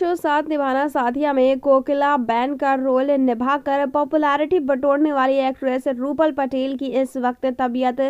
show साथ निभाना साथिया में कोकिला बैन का रोल निभाकर पॉपुलैरिटी बटोरने वाली एक्ट्रेस रूपल पटेल की इस वक्त तबीयत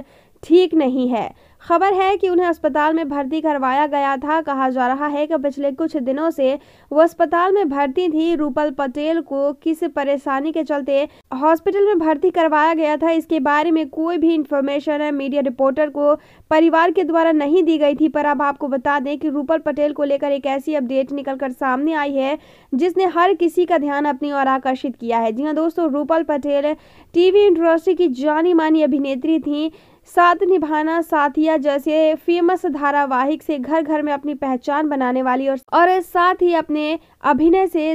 ठीक नहीं है खबर है कि उन्हें अस्पताल में भर्ती करवाया गया था कहा जा रहा है कि पिछले कुछ दिनों से वो अस्पताल में भर्ती थी रूपल पटेल को किस परेशानी के चलते हॉस्पिटल में भर्ती करवाया गया था इसके बारे में कोई भी इंफॉर्मेशन मीडिया रिपोर्टर को परिवार के द्वारा नहीं दी गई थी पर अब आपको बता दें कि रूपल पटेल को लेकर एक ऐसी अपडेट निकलकर सामने आई है जिसने हर किसी का ध्यान अपनी ओर आकर्षित किया है जी हाँ दोस्तों रूपल पटेल टीवी इंडस्ट्री की जानी मानी अभिनेत्री थी साथ निभाना साथिया जैसे फेमस धारावाहिक से घर घर में अपनी पहचान बनाने वाली और और साथ ही अपने अभिनय से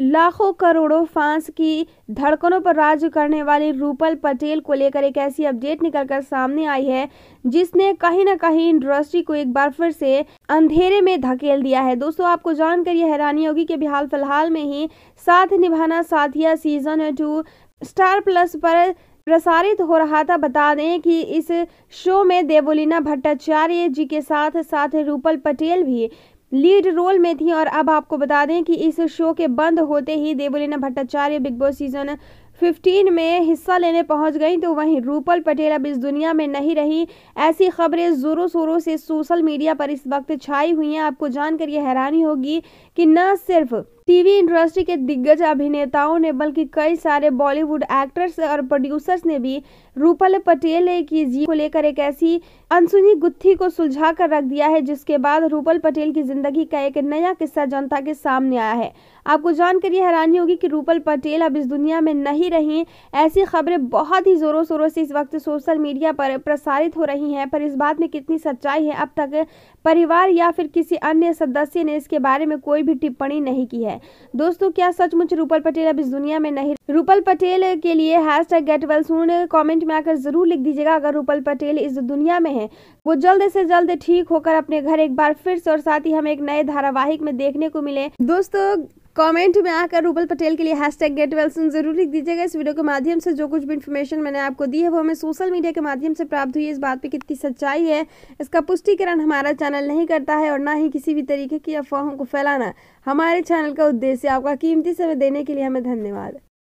लाखों करोड़ों फांस की धड़कनों पर राज करने वाली रूपल पटेल को लेकर एक ऐसी अपडेट निकलकर सामने आई है जिसने कहीं ना कहीं इंडस्ट्री को एक बार फिर से अंधेरे में धकेल दिया है दोस्तों आपको जानकर यह हैरानी होगी कि बिहार फिलहाल में ही साथ निभाना Saathiya season two Star Plus पर प्रसारित हो रहा था बता दें कि इस शो में देवोलीना भट्टाचार्य जी के साथ साथ रूपल पटेल भी लीड रोल में थी और अब आपको बता दें कि इस शो के बंद होते ही Devoleena Bhattacharjee Bigg Boss season fifteen में हिस्सा लेने पहुंच गई तो वहीं रूपल पटेल अब इस दुनिया में नहीं रही ऐसी खबरें ज़ोरों शोरों से सोशल मीडिया पर इस वक्त छाई हुई हैं आपको जानकर यह हैरानी होगी कि न सिर्फ टीवी इंडस्ट्री के दिग्गज अभिनेताओं ने बल्कि कई सारे बॉलीवुड एक्टर्स और प्रोड्यूसर्स ने भी रूपल पटेल की जी को लेकर एक ऐसी अनसुनी गुत्थी को सुलझा कर रख दिया है जिसके बाद रूपल पटेल की जिंदगी का एक नया किस्सा जनता के सामने आया है आपको जानकर ये हैरानी होगी कि रूपल पटेल अब इस दुनिया में नहीं रही ऐसी खबरें बहुत ही ज़ोरों शोरों से इस वक्त सोशल मीडिया पर प्रसारित हो रही हैं पर इस बात में कितनी सच्चाई है अब तक परिवार या फिर किसी अन्य सदस्य ने इसके बारे में कोई भी टिप्पणी नहीं की है दोस्तों क्या सचमुच रूपल पटेल अब इस दुनिया में नहीं रूपल पटेल के लिए hashtag get well soon comment में आकर ज़रूर लिख दीजिएगा अगर रूपल पटेल इस दुनिया में है वो जल्द से जल्द ठीक होकर अपने घर एक बार फिर से और साथ ही हमें एक नए धारावाहिक में देखने को मिले दोस्तों कमेंट में आकर रूबल पटेल के लिए hashtag get well soon जरूर लिख दीजिएगा इस वीडियो के माध्यम से जो कुछ भी इन्फॉर्मेशन मैंने आपको दी है वो हमें सोशल मीडिया के माध्यम से प्राप्त हुई है इस बात पे कितनी सच्चाई है इसका पुष्टिकरण हमारा चैनल नहीं करता है और ना ही किसी भी तरीके की अफवाहों को फैलाना हमारे चैनल का उद्देश्य आपका कीमती समय देने के लिए हमें धन्यवाद